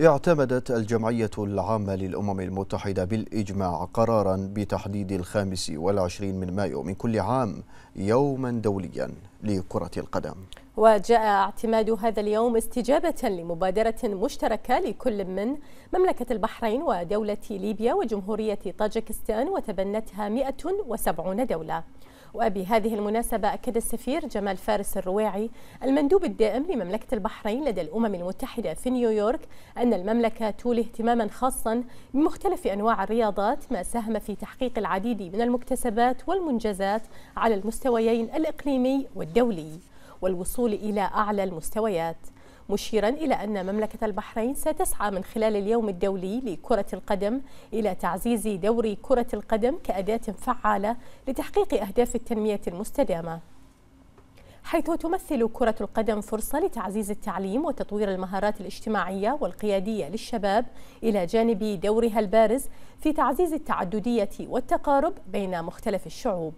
اعتمدت الجمعية العامة للأمم المتحدة بالإجماع قرارا بتحديد الخامس والعشرين من مايو من كل عام يوما دوليا لكرة القدم وجاء اعتماد هذا اليوم استجابة لمبادرة مشتركة لكل من مملكة البحرين ودولة ليبيا وجمهورية طاجكستان وتبنتها 170 دولة وبهذه المناسبة أكد السفير جمال فارس الرواعي المندوب الدائم لمملكة البحرين لدى الأمم المتحدة في نيويورك أن المملكة تولي اهتماما خاصا بمختلف أنواع الرياضات ما ساهم في تحقيق العديد من المكتسبات والمنجزات على المستويين الإقليمي والدولي والوصول إلى أعلى المستويات مشيرا إلى أن مملكة البحرين ستسعى من خلال اليوم الدولي لكرة القدم إلى تعزيز دور كرة القدم كأداة فعالة لتحقيق أهداف التنمية المستدامة حيث تمثل كرة القدم فرصة لتعزيز التعليم وتطوير المهارات الاجتماعية والقيادية للشباب إلى جانب دورها البارز في تعزيز التعددية والتقارب بين مختلف الشعوب